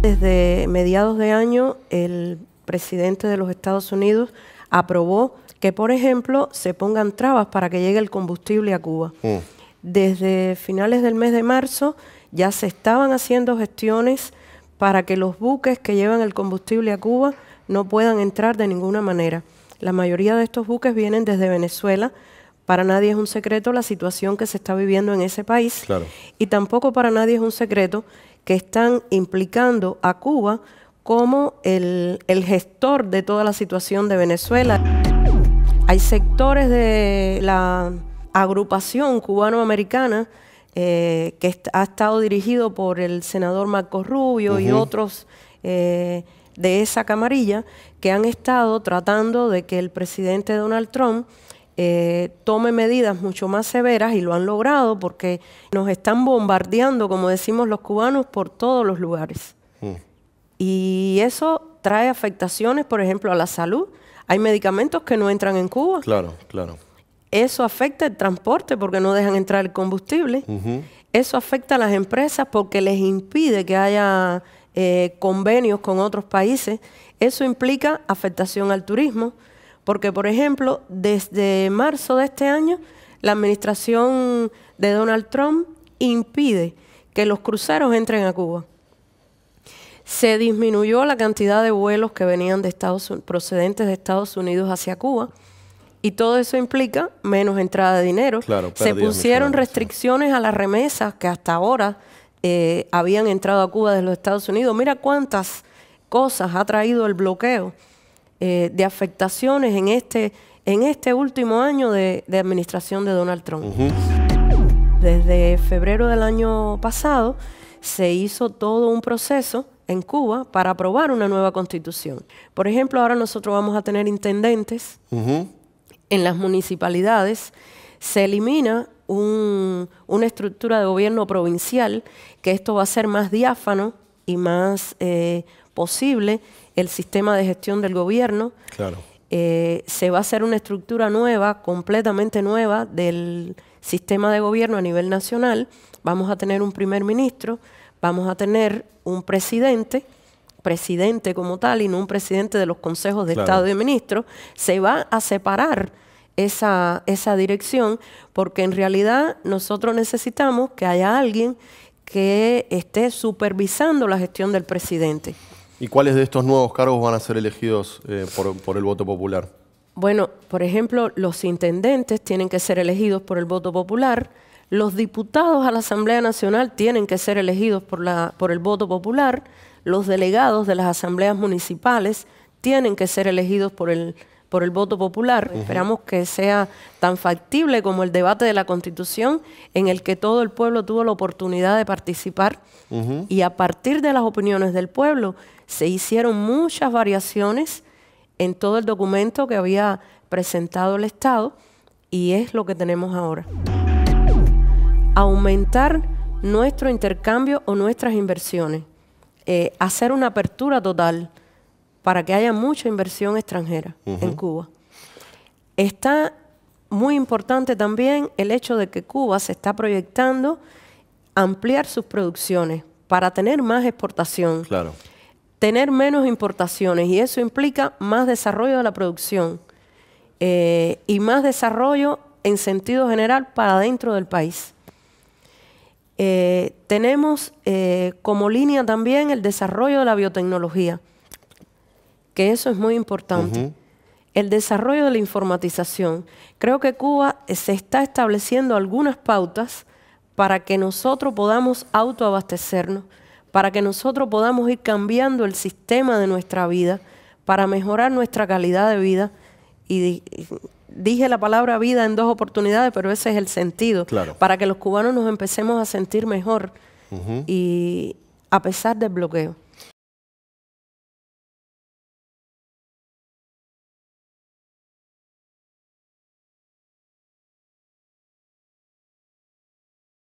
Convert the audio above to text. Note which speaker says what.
Speaker 1: Desde mediados de año, el presidente de los Estados Unidos aprobó que, por ejemplo, se pongan trabas para que llegue el combustible a Cuba. Mm. Desde finales del mes de marzo ya se estaban haciendo gestiones para que los buques que llevan el combustible a Cuba no puedan entrar de ninguna manera. La mayoría de estos buques vienen desde Venezuela. Para nadie es un secreto la situación que se está viviendo en ese país. Y tampoco para nadie es un secreto que están implicando a Cuba como el, el gestor de toda la situación de Venezuela. Hay sectores de la agrupación cubanoamericana americana eh, que ha estado dirigido por el senador Marco Rubio y otros eh, de esa camarilla que han estado tratando de que el presidente Donald Trump eh, tome medidas mucho más severas y lo han logrado porque nos están bombardeando, como decimos los cubanos, por todos los lugares. Mm. Y eso trae afectaciones, por ejemplo, a la salud. Hay medicamentos que no entran en Cuba. Claro, claro. Eso afecta el transporte porque no dejan entrar el combustible. Eso afecta a las empresas porque les impide que haya eh, convenios con otros países. Eso implica afectación al turismo. Porque, por ejemplo, desde marzo de este año, la administración de Donald Trump impide que los cruceros entren a Cuba. Se disminuyó la cantidad de vuelos que venían de Estados, procedentes de Estados Unidos hacia Cuba. Y todo eso implica menos entrada de dinero. se pusieron restricciones a las remesas que hasta ahora eh, habían entrado a Cuba desde los Estados Unidos. Mira cuántas cosas ha traído el bloqueo eh, de afectaciones en este, en este último año de, administración de Donald Trump. Desde febrero del año pasado se hizo todo un proceso en Cuba para aprobar una nueva constitución. Por ejemplo, ahora nosotros vamos a tener intendentes en las municipalidades. Se elimina una estructura de gobierno provincial, que esto va a ser más diáfano y más... Eh, posible el sistema de gestión del gobierno. Claro. Eh, se va a hacer una estructura nueva, completamente nueva, del sistema de gobierno a nivel nacional. Vamos a tener un primer ministro, vamos a tener un presidente, presidente como tal y no un presidente de los consejos de Estado y ministros. Se va a separar esa dirección porque en realidad nosotros necesitamos que haya alguien que esté supervisando la gestión del presidente. ¿Y cuáles de estos nuevos cargos van a ser elegidos eh, por, por, el voto popular? Bueno, por ejemplo, los intendentes tienen que ser elegidos por el voto popular, los diputados a la Asamblea Nacional tienen que ser elegidos por, la, por el voto popular, los delegados de las asambleas municipales tienen que ser elegidos por el por el voto popular. Esperamos que sea tan factible como el debate de la Constitución en el que todo el pueblo tuvo la oportunidad de participar y a partir de las opiniones del pueblo se hicieron muchas variaciones en todo el documento que había presentado el Estado y es lo que tenemos ahora. Aumentar nuestro intercambio o nuestras inversiones, eh, hacer una apertura total para que haya mucha inversión extranjera en Cuba. Está muy importante también el hecho de que Cuba se está proyectando ampliar sus producciones para tener más exportación, claro. tener menos importaciones y eso implica más desarrollo de la producción eh, y más desarrollo en sentido general para dentro del país. Eh, tenemos eh, como línea también el desarrollo de la biotecnología que eso es muy importante. El desarrollo de la informatización. Creo que Cuba se está estableciendo algunas pautas para que nosotros podamos autoabastecernos, para que nosotros podamos ir cambiando el sistema de nuestra vida, para mejorar nuestra calidad de vida. Y dije la palabra vida en dos oportunidades, pero ese es el sentido, para que los cubanos nos empecemos a sentir mejor y a pesar del bloqueo.